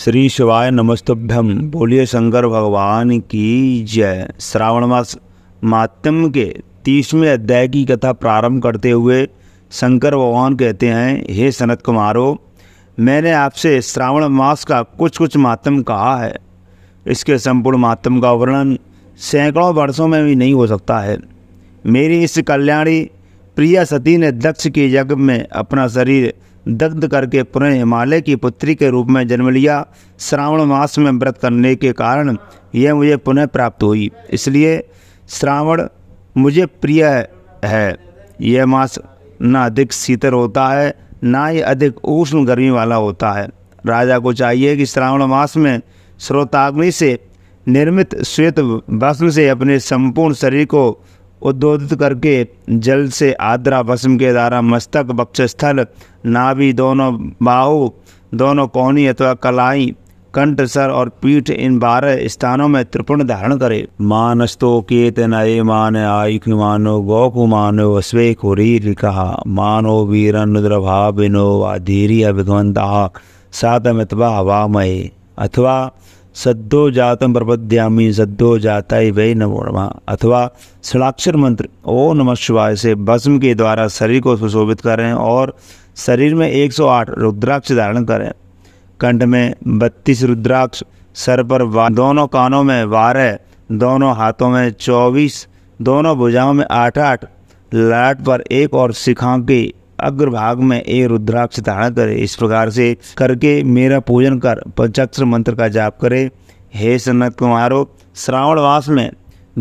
श्री शिवाय नमस्तभ्यम बोलिए शंकर भगवान की जय श्रावण मास मातम के तीसवें अध्याय की कथा प्रारंभ करते हुए शंकर भगवान कहते हैं हे सनत कुमारो मैंने आपसे श्रावण मास का कुछ कुछ मातम कहा है इसके संपूर्ण मातम का वर्णन सैकड़ों वर्षों में भी नहीं हो सकता है मेरी इस कल्याणी प्रिया सती ने दक्ष के यज्ञ में अपना शरीर दग्ध करके पुनः हिमालय की पुत्री के रूप में जन्म लिया श्रावण मास में व्रत करने के कारण यह मुझे पुनः प्राप्त हुई इसलिए श्रावण मुझे प्रिय है यह मास न अधिक शीतल होता है ना ही अधिक उष्ण गर्मी वाला होता है राजा को चाहिए कि श्रावण मास में स्रोताग्नि से निर्मित श्वेत वस्त्र से अपने संपूर्ण शरीर को उद्बोधित करके जल से आद्रा भस्म के द्वारा मस्तक वक्षस्थल नाभि दोनों बाहु दोनों कोहनी अथवा कलाई कंठ सर और पीठ इन बारह स्थानों में त्रिपुण धारण करे मानस्तो केत नये मान आयुख मानो गोकु मानो स्वे खुरी कहा मानो विनो भाविनो वाधीरी अभिगवंता सातमितवा हवामय अथवा सद्दो जातम प्रपद्यामी सद्दो जाता ही वही नमो नम अथवा षणाक्षर मंत्र ओ नम शिवाय से भस्म के द्वारा शरीर को सुशोभित करें और शरीर में 108 रुद्राक्ष धारण करें कंठ में बत्तीस रुद्राक्ष सर पर दोनों कानों में वारह दोनों हाथों में चौबीस दोनों भुजाओं में आठ आठ लाट पर एक और शिखा की अग्रभाग में ए रुद्राक्ष धारण करे इस प्रकार से करके मेरा पूजन कर पंचाक्षर मंत्र का जाप करे हे सनत कुमारो श्रावण मास में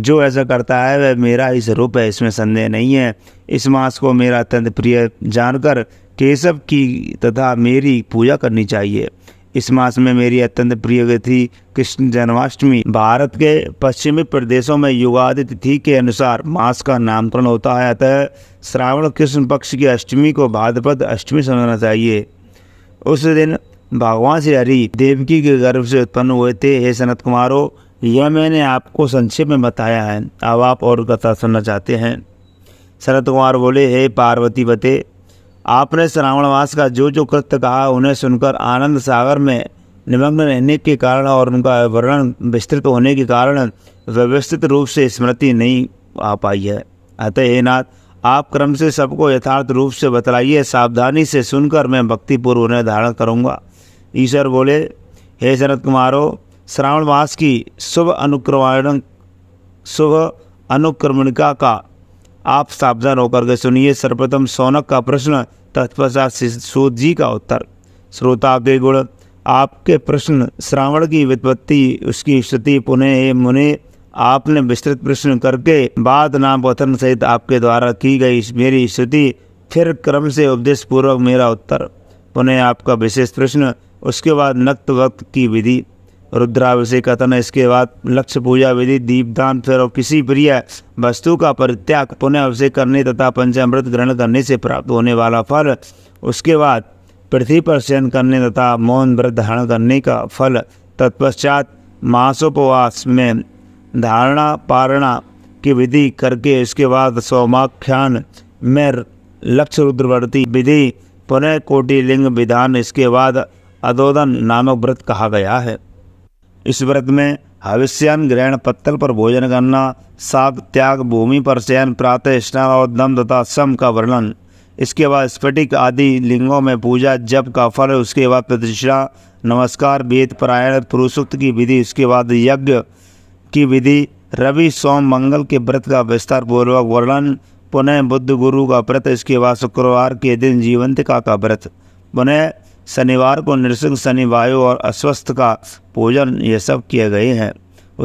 जो ऐसा करता है वह मेरा ही स्वरूप है इसमें संदेह नहीं है इस मास को मेरा अत्यंत प्रिय जानकर केशव की तथा मेरी पूजा करनी चाहिए इस मास में मेरी अत्यंत प्रिय तिथि कृष्ण जन्माष्टमी भारत के पश्चिमी प्रदेशों में युगादि तिथि के अनुसार मास का नामकरण होता है अतः श्रावण कृष्ण पक्ष की अष्टमी को भाद्रपद अष्टमी समझना चाहिए उस दिन भगवान श्री हरि देवकी के गर्भ से उत्पन्न हुए थे हे सनत कुमारो यह मैंने आपको संक्षेप में बताया है अब आप और कथा सुनना चाहते हैं सनत कुमार बोले हे पार्वती बते आपने श्रावणवास का जो जो कृत्य कहा उन्हें सुनकर आनंद सागर में निमग्न रहने के कारण और उनका वर्णन विस्तृत होने के कारण व्यवस्थित रूप से स्मृति नहीं आ पाई है अतः हे नाथ आप क्रम से सबको यथार्थ रूप से बतलाइए सावधानी से सुनकर मैं भक्तिपूर्व उन्हें धारण करूँगा ईश्वर बोले हे शरद कुमारो श्रावण मास की शुभ अनुक्रमण शुभ अनुक्रमणिका का आप सावधान होकर के सुनिए सर्वप्रथम सोनक का प्रश्न तत्पश्चात सूद जी का उत्तर श्रोता के गुण आपके प्रश्न श्रावण की वित्पत्ति उसकी स्थिति पुनः मुने आपने विस्तृत प्रश्न करके बाद नाम वतन सहित आपके द्वारा की गई मेरी स्तुति फिर क्रम से उपदेश पूर्वक मेरा उत्तर पुनः आपका विशेष प्रश्न उसके बाद नक्त वक्त की विधि रुद्राभिषेक कथन इसके बाद लक्ष्य पूजा विधि दीपदान फिर और किसी प्रिय वस्तु का परित्याग पुनः अभिषेक करने तथा पंचामृत ग्रहण करने से प्राप्त होने वाला फल उसके बाद पृथ्वी पर शयन करने तथा मौन व्रत धारण करने का फल तत्पश्चात मासोपवास में धारणा पारणा की विधि करके इसके बाद सौमाख्यान में लक्ष्य रुद्रवर्ती विधि पुनः कोटिलिंग विधान इसके बाद अदोदन नामक व्रत कहा गया है इस व्रत में हविष्यान ग्रहण पत्तल पर भोजन करना साग त्याग भूमि पर चयन प्रातः स्नान और दम तथा सम का वर्णन इसके बाद स्फटिक आदि लिंगों में पूजा जप का फल उसके बाद प्रतिष्ठा नमस्कार वेद परायण पुरुषोत्त की विधि उसके बाद यज्ञ की विधि रवि सोम मंगल के व्रत का विस्तार पूर्वक वर्णन पुनः बुद्ध गुरु का व्रत इसके बाद शुक्रवार के दिन जीवंतिका का व्रत पुनः शनिवार को नृसिंह शनि वायु और अस्वस्थ का पूजन ये सब किए गए हैं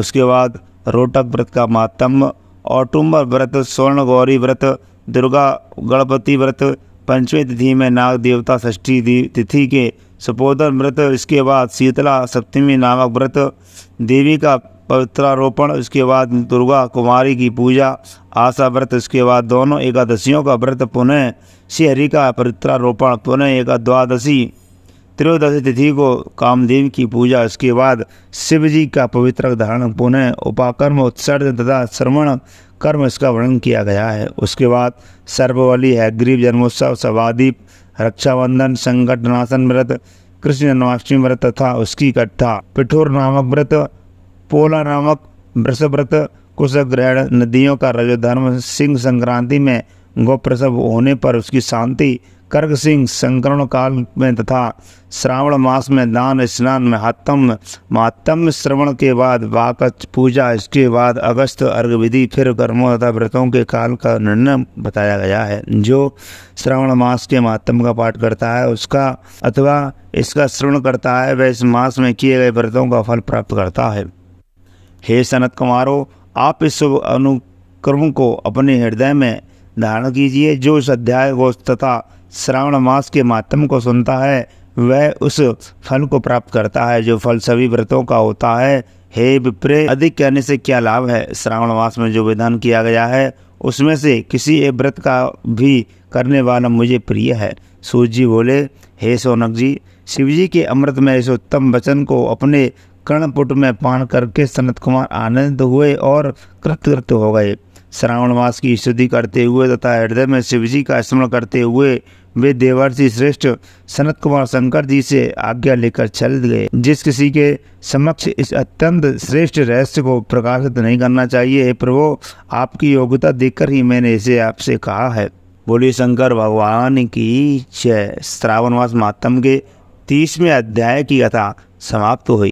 उसके बाद रोटक व्रत का मातम औटुम्बर व्रत स्वर्ण गौरी व्रत दुर्गा गणपति व्रत पंचमी तिथि में नाग देवता षष्ठी तिथि के सुपोधन व्रत इसके बाद शीतला सप्तमी नामक व्रत देवी का पवित्रारोपण इसके बाद दुर्गा कुमारी की पूजा आशा व्रत इसके बाद दोनों एकादशियों का व्रत पुनः श्रीहरि का पवित्रारोपण पुनः एकाद्वादशी त्रयोदश तिथि को कामदेव की पूजा उसके बाद शिव जी का पवित्र धारण पुनः उपाकर्म उत्सर्जन तथा श्रवण कर्म इसका वर्णन किया गया है उसके बाद सर्ववली है ग्रीव जन्मोत्सव सवादीप रक्षाबंधन नाशन व्रत कृष्ण जन्माष्टमी व्रत तथा उसकी कथा पिठोर नामक व्रत पोला नामक वृष व्रत कुश ग्रहण नदियों का रजोधर्म सिंह संक्रांति में गोप्रसव होने पर उसकी शांति कर्क सिंह संकरण काल में तथा श्रावण मास में दान स्नान महात्म महात्म श्रवण के बाद वाक पूजा इसके बाद अगस्त अर्घ विधि फिर कर्मों तथा व्रतों के काल का निर्णय बताया गया है जो श्रावण मास के महात्म का पाठ करता है उसका अथवा इसका श्रवण करता है वह इस मास में किए गए व्रतों का फल प्राप्त करता है हे सनत कुमारो आप इस शुभ अनुक्रम को अपने हृदय में धारण कीजिए जो इस अध्याय को तथा श्रावण मास के मातम को सुनता है वह उस फल को प्राप्त करता है जो फल सभी व्रतों का होता है हे विप्रे अधिक कहने से क्या लाभ है श्रावण मास में जो विधान किया गया है उसमें से किसी एक व्रत का भी करने वाला मुझे प्रिय है सूर्य जी बोले हे सोनक जी शिवजी के अमृत में इस उत्तम वचन को अपने कर्णपुट में पान करके सनत कुमार आनंद हुए और कृतकृत हो गए श्रावण मास की स्तुति करते हुए तथा हृदय में शिवजी का स्मरण करते हुए वे देवर्षि श्रेष्ठ सनत कुमार शंकर जी से आज्ञा लेकर चल गए जिस किसी के समक्ष इस अत्यंत श्रेष्ठ रहस्य को प्रकाशित नहीं करना चाहिए प्रभु आपकी योग्यता देखकर ही मैंने इसे आपसे कहा है बोली शंकर भगवान की जय श्रावण मास मातम के तीसवें अध्याय की कथा समाप्त हुई